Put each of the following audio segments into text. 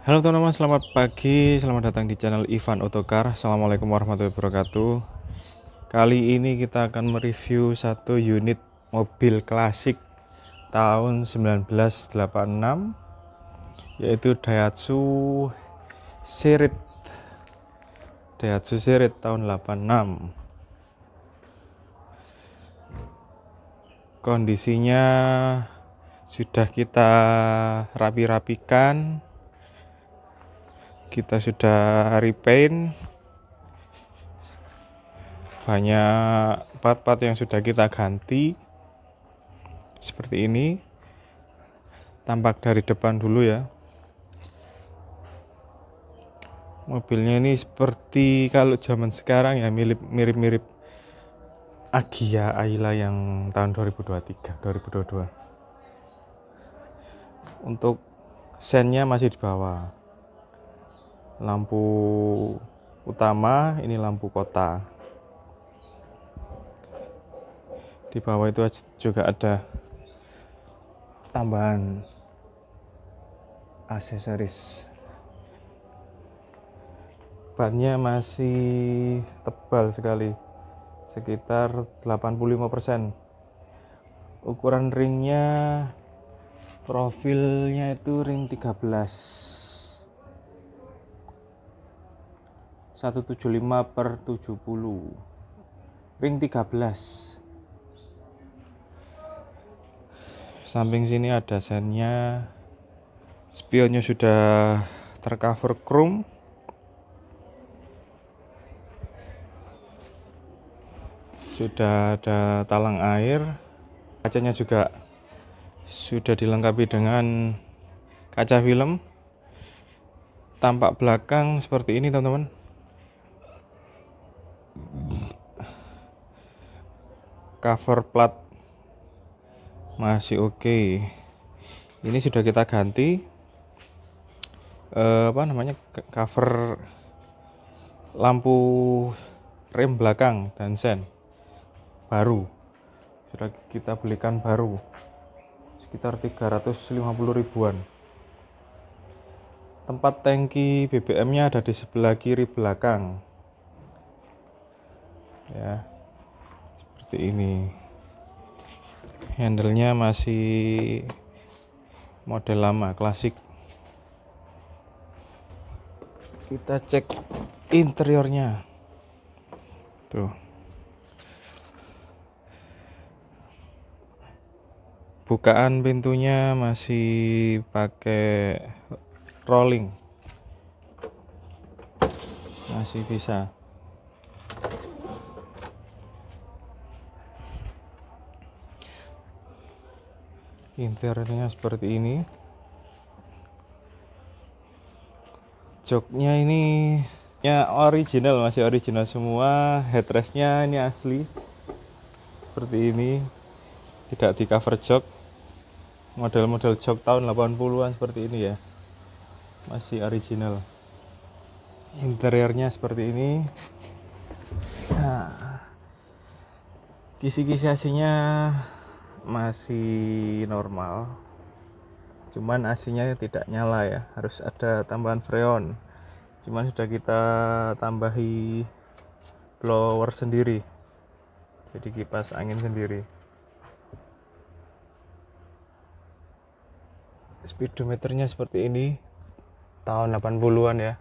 Halo teman-teman, selamat pagi, selamat datang di channel Ivan Otokar Assalamualaikum warahmatullahi wabarakatuh Kali ini kita akan mereview satu unit mobil klasik tahun 1986 Yaitu Daihatsu Sirit Daihatsu Sirit tahun 86 Kondisinya sudah kita rapi-rapikan kita sudah repaint banyak part-part yang sudah kita ganti seperti ini tampak dari depan dulu ya mobilnya ini seperti kalau zaman sekarang ya mirip mirip Agia Ayla yang tahun 2023 2022 untuk sennya masih di bawah lampu utama, ini lampu kota. Di bawah itu juga ada tambahan aksesoris. Bannya masih tebal sekali, sekitar 85%. Ukuran ringnya profilnya itu ring 13 175 per 70 ring 13 samping sini ada sennya spionnya sudah tercover chrome sudah ada talang air kacanya juga sudah dilengkapi dengan kaca film tampak belakang seperti ini teman-teman cover plat masih oke okay. ini sudah kita ganti eh, apa namanya cover lampu rem belakang dan sen baru sudah kita belikan baru sekitar 350 ribuan tempat tangki BBM nya ada di sebelah kiri belakang ya seperti ini nya masih model lama klasik kita cek interiornya tuh bukaan pintunya masih pakai rolling masih bisa interiornya seperti ini joknya ini ya original masih original semua headrestnya ini asli seperti ini tidak di cover jok model-model jok tahun 80-an seperti ini ya masih original interiornya seperti ini nah, kisi-kisi aslinya masih normal cuman asinya tidak nyala ya harus ada tambahan freon cuman sudah kita tambahi blower sendiri jadi kipas angin sendiri speedometernya seperti ini tahun 80-an ya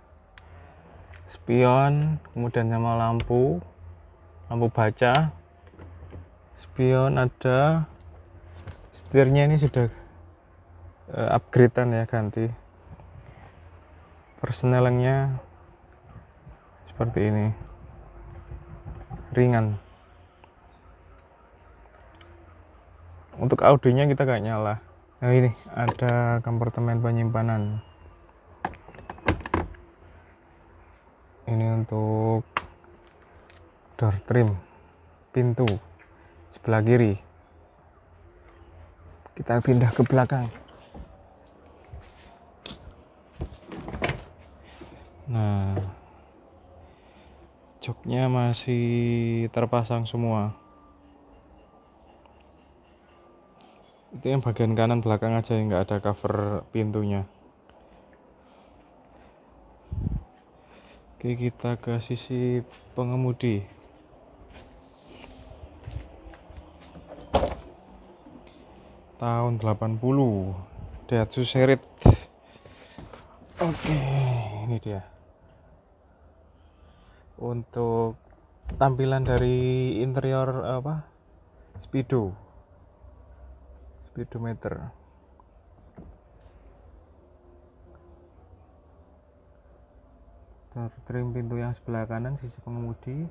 spion kemudian sama lampu lampu baca spion ada setirnya ini sudah uh, upgradean ya ganti persenelengnya seperti ini ringan untuk audionya kita gak nyala nah ini ada kompartemen penyimpanan ini untuk door trim pintu sebelah kiri kita pindah ke belakang nah joknya masih terpasang semua itu yang bagian kanan belakang aja yang nggak ada cover pintunya oke kita ke sisi pengemudi tahun 80 Daihatsu Serit oke ini dia untuk tampilan dari interior apa speedo speedometer trim pintu yang sebelah kanan sisi pengemudi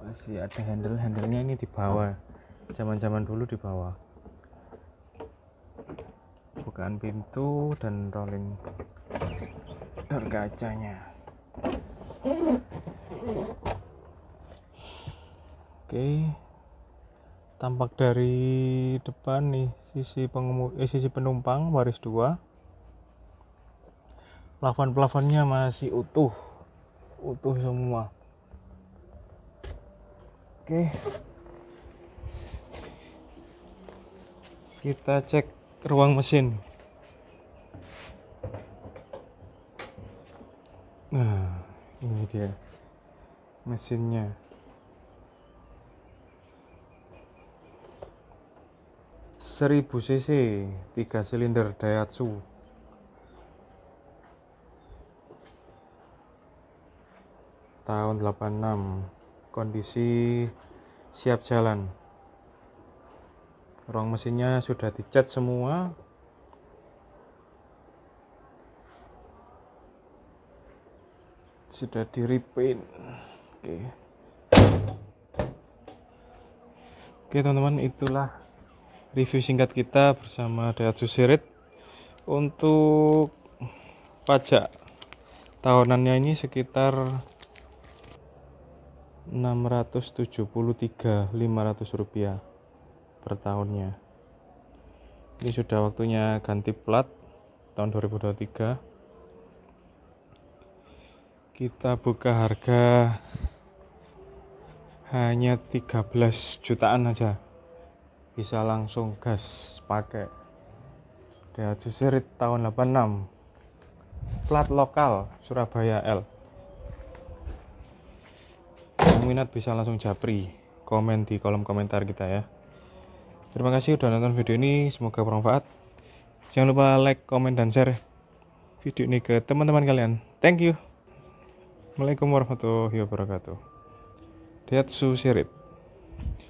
masih ada handle handlenya ini di bawah zaman-zaman dulu di bawah bukaan pintu dan rolling door kacanya oke tampak dari depan nih sisi pengemudi eh, sisi penumpang baris dua plafon plafonnya masih utuh utuh semua oke kita cek ruang mesin Nah, ini dia mesinnya. Seribu cc, tiga silinder Daihatsu. Tahun 86, kondisi siap jalan. Ruang mesinnya sudah dicat semua, sudah di repaint oke oke teman-teman itulah review singkat kita bersama Daihatsu Sirit untuk pajak tahunannya ini sekitar 673 500 rupiah per tahunnya ini sudah waktunya ganti plat tahun 2023 kita buka harga hanya 13 jutaan aja bisa langsung gas pakai Daihatsu Spirit tahun 86 plat lokal Surabaya L yang minat bisa langsung japri komen di kolom komentar kita ya terima kasih sudah nonton video ini semoga bermanfaat jangan lupa like, komen, dan share video ini ke teman-teman kalian thank you Assalamualaikum warahmatullahi wabarakatuh. Diatsu sirip.